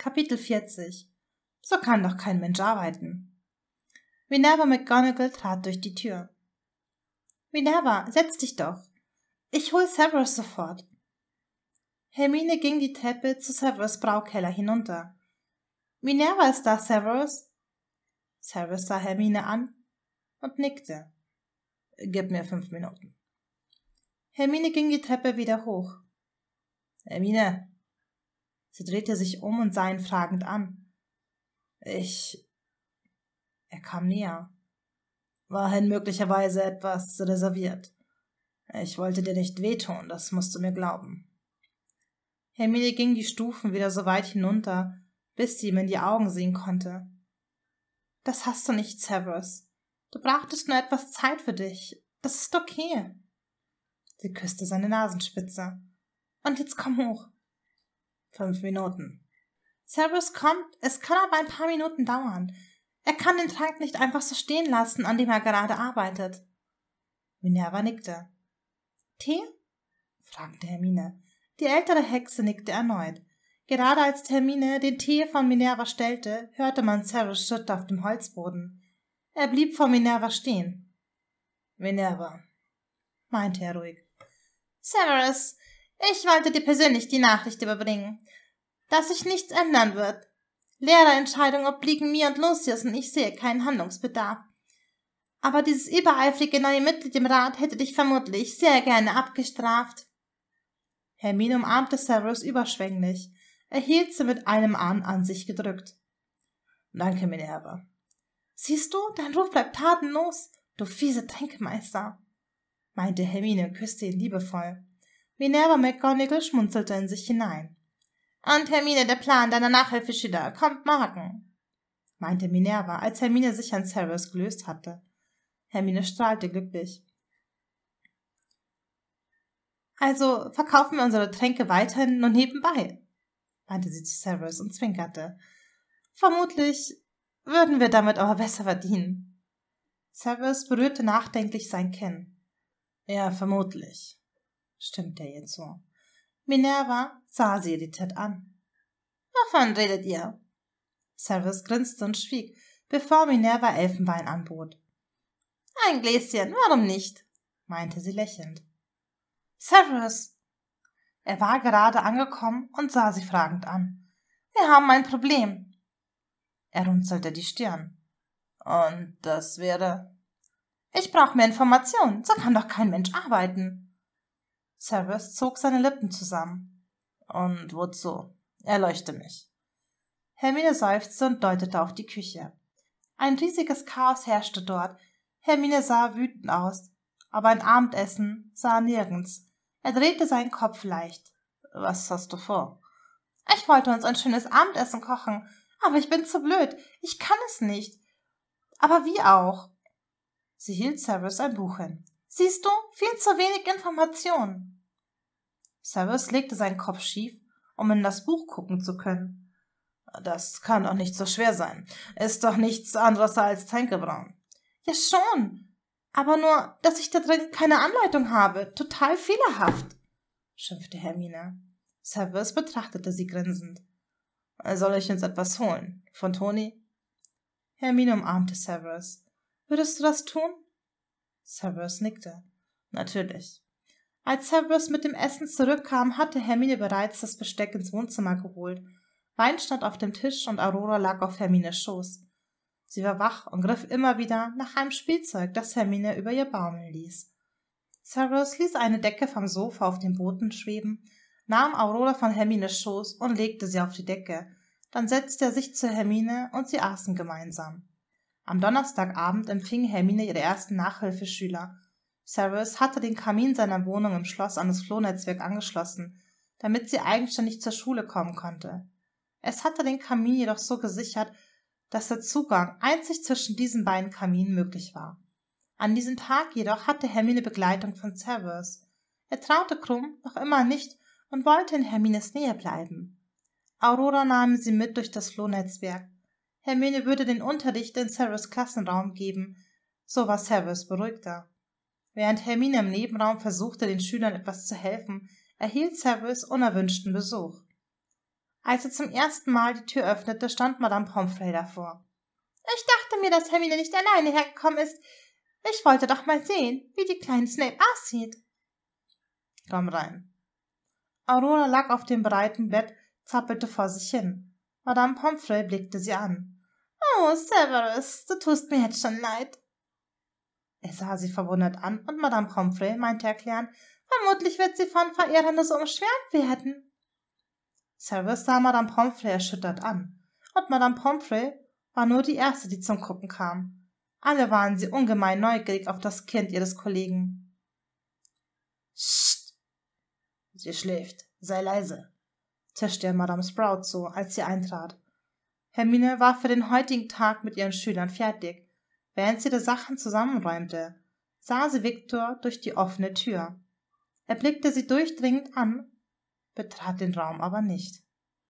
Kapitel 40 So kann doch kein Mensch arbeiten. Minerva McGonagall trat durch die Tür. Minerva, setz dich doch. Ich hol Severus sofort. Hermine ging die Treppe zu Severus Braukeller hinunter. Minerva ist da, Severus. Severus sah Hermine an und nickte. Gib mir fünf Minuten. Hermine ging die Treppe wieder hoch. Hermine, Sie drehte sich um und sah ihn fragend an. Ich. Er kam näher. Warhin möglicherweise etwas reserviert. Ich wollte dir nicht wehtun, das musst du mir glauben. Hermine ging die Stufen wieder so weit hinunter, bis sie ihm in die Augen sehen konnte. Das hast du nicht, Severus. Du brauchtest nur etwas Zeit für dich. Das ist okay. Sie küsste seine Nasenspitze. Und jetzt komm hoch. Fünf Minuten. Cerberus kommt, es kann aber ein paar Minuten dauern. Er kann den Trank nicht einfach so stehen lassen, an dem er gerade arbeitet. Minerva nickte. Tee? fragte Hermine. Die ältere Hexe nickte erneut. Gerade als Hermine den Tee von Minerva stellte, hörte man Cerberus Schritte auf dem Holzboden. Er blieb vor Minerva stehen. Minerva, meinte er ruhig. Cerberus, ich wollte dir persönlich die Nachricht überbringen, dass sich nichts ändern wird. Lehrerentscheidungen obliegen mir und Lucius und ich sehe keinen Handlungsbedarf. Aber dieses übereifrige neue Mitglied im Rat hätte dich vermutlich sehr gerne abgestraft. Hermine umarmte Severus überschwänglich. erhielt sie mit einem Arm an sich gedrückt. Danke, Minerva. Siehst du, dein Ruf bleibt tatenlos, du fiese Denkmeister, meinte Hermine und küsste ihn liebevoll. Minerva McGonagall schmunzelte in sich hinein. Und Hermine, der Plan deiner Nachhilfe Schüler kommt morgen, meinte Minerva, als Hermine sich an Cerberus gelöst hatte. Hermine strahlte glücklich. Also verkaufen wir unsere Tränke weiterhin nur nebenbei, meinte sie zu Cerberus und zwinkerte. Vermutlich würden wir damit aber besser verdienen. Cerberus berührte nachdenklich sein Kinn. Ja, vermutlich, stimmte er ihr zu. Minerva sah sie irritiert an. Wovon redet ihr? Servus grinste und schwieg, bevor Minerva Elfenbein anbot. Ein Gläschen, warum nicht? meinte sie lächelnd. Servus! Er war gerade angekommen und sah sie fragend an. Wir haben ein Problem. Er runzelte die Stirn. Und das wäre. Ich brauche mehr Informationen, so kann doch kein Mensch arbeiten. Severus zog seine Lippen zusammen. Und wozu? Erleuchte mich. Hermine seufzte und deutete auf die Küche. Ein riesiges Chaos herrschte dort. Hermine sah wütend aus, aber ein Abendessen sah er nirgends. Er drehte seinen Kopf leicht. Was hast du vor? Ich wollte uns ein schönes Abendessen kochen, aber ich bin zu blöd. Ich kann es nicht. Aber wie auch? Sie hielt Severus ein Buch hin. Siehst du, viel zu wenig Informationen. Cyrus legte seinen Kopf schief, um in das Buch gucken zu können. Das kann doch nicht so schwer sein. Ist doch nichts anderes als Tänkebraun. Ja schon, aber nur, dass ich da drin keine Anleitung habe. Total fehlerhaft, schimpfte Hermine. Cyrus betrachtete sie grinsend. Soll ich uns etwas holen? Von Toni? Hermine umarmte Severus. Würdest du das tun? Severus nickte. Natürlich. Als Severus mit dem Essen zurückkam, hatte Hermine bereits das Besteck ins Wohnzimmer geholt. Wein stand auf dem Tisch und Aurora lag auf Hermines Schoß. Sie war wach und griff immer wieder nach einem Spielzeug, das Hermine über ihr baumeln ließ. Severus ließ eine Decke vom Sofa auf den Boden schweben, nahm Aurora von Hermines Schoß und legte sie auf die Decke. Dann setzte er sich zu Hermine und sie aßen gemeinsam. Am Donnerstagabend empfing Hermine ihre ersten Nachhilfeschüler. Severus hatte den Kamin seiner Wohnung im Schloss an das Flohnetzwerk angeschlossen, damit sie eigenständig zur Schule kommen konnte. Es hatte den Kamin jedoch so gesichert, dass der Zugang einzig zwischen diesen beiden Kaminen möglich war. An diesem Tag jedoch hatte Hermine Begleitung von Severus. Er traute Krumm noch immer nicht und wollte in Hermines Nähe bleiben. Aurora nahm sie mit durch das Flohnetzwerk. Hermine würde den Unterricht in Sarahs Klassenraum geben. So war Sarahs beruhigter. Während Hermine im Nebenraum versuchte, den Schülern etwas zu helfen, erhielt Sarahs unerwünschten Besuch. Als er zum ersten Mal die Tür öffnete, stand Madame Pomfrey davor. Ich dachte mir, dass Hermine nicht alleine hergekommen ist. Ich wollte doch mal sehen, wie die kleine Snape aussieht. Komm rein. Aurora lag auf dem breiten Bett, zappelte vor sich hin. Madame Pomfrey blickte sie an. Oh, Severus, du tust mir jetzt schon leid. Er sah sie verwundert an und Madame Pomfrey meinte erklären, vermutlich wird sie von Verehrenes umschwärmt werden. Severus sah Madame Pomfrey erschüttert an, und Madame Pomfrey war nur die erste, die zum Gucken kam. Alle waren sie ungemein neugierig auf das Kind ihres Kollegen. Sst! Sie schläft. Sei leise, zischte Madame Sprout zu, als sie eintrat Hermine war für den heutigen Tag mit ihren Schülern fertig. Während sie die Sachen zusammenräumte, sah sie Viktor durch die offene Tür. Er blickte sie durchdringend an, betrat den Raum aber nicht.